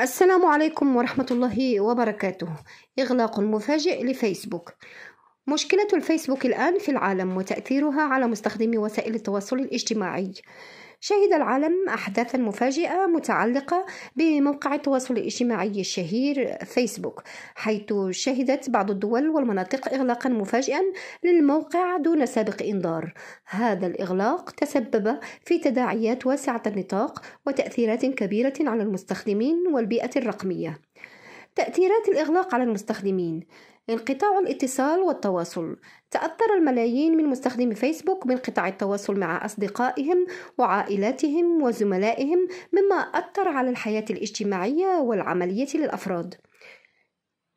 السلام عليكم ورحمة الله وبركاته إغلاق مفاجئ لفيسبوك مشكلة الفيسبوك الآن في العالم وتأثيرها على مستخدمي وسائل التواصل الاجتماعي شهد العالم أحداثا مفاجئة متعلقة بموقع التواصل الاجتماعي الشهير فيسبوك حيث شهدت بعض الدول والمناطق إغلاقا مفاجئا للموقع دون سابق إنذار هذا الإغلاق تسبب في تداعيات واسعة النطاق وتأثيرات كبيرة على المستخدمين والبيئة الرقمية تأثيرات الإغلاق على المستخدمين انقطاع الاتصال والتواصل تأثر الملايين من مستخدمي فيسبوك بانقطاع التواصل مع أصدقائهم وعائلاتهم وزملائهم مما أثر على الحياة الاجتماعية والعملية للأفراد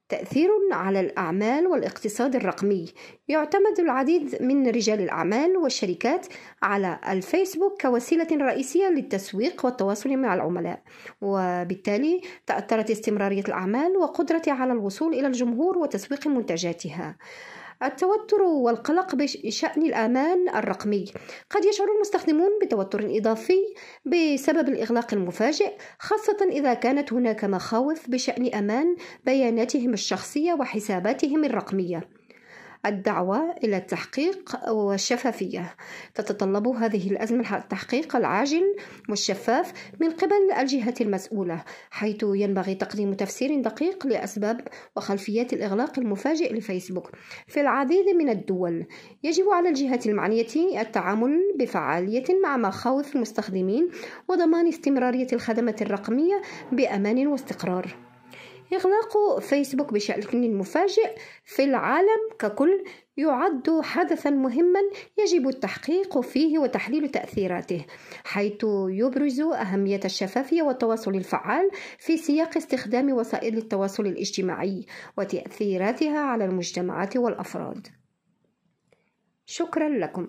تأثير على الأعمال والاقتصاد الرقمي يعتمد العديد من رجال الأعمال والشركات على الفيسبوك كوسيلة رئيسية للتسويق والتواصل مع العملاء وبالتالي تأثرت استمرارية الأعمال وقدرتها على الوصول إلى الجمهور وتسويق منتجاتها التوتر والقلق بشأن الأمان الرقمي قد يشعر المستخدمون بتوتر إضافي بسبب الإغلاق المفاجئ خاصة إذا كانت هناك مخاوف بشأن أمان بياناتهم الشخصية وحساباتهم الرقمية الدعوة إلى التحقيق والشفافية تتطلب هذه الأزمة التحقيق العاجل والشفاف من قبل الجهة المسؤولة حيث ينبغي تقديم تفسير دقيق لأسباب وخلفيات الإغلاق المفاجئ لفيسبوك في العديد من الدول يجب على الجهة المعنية التعامل بفعالية مع مخاوف المستخدمين وضمان استمرارية الخدمة الرقمية بأمان واستقرار إغلاق فيسبوك بشكل مفاجئ في العالم ككل يعد حدثا مهما يجب التحقيق فيه وتحليل تأثيراته حيث يبرز أهمية الشفافية والتواصل الفعال في سياق استخدام وسائل التواصل الاجتماعي وتأثيراتها على المجتمعات والأفراد شكرا لكم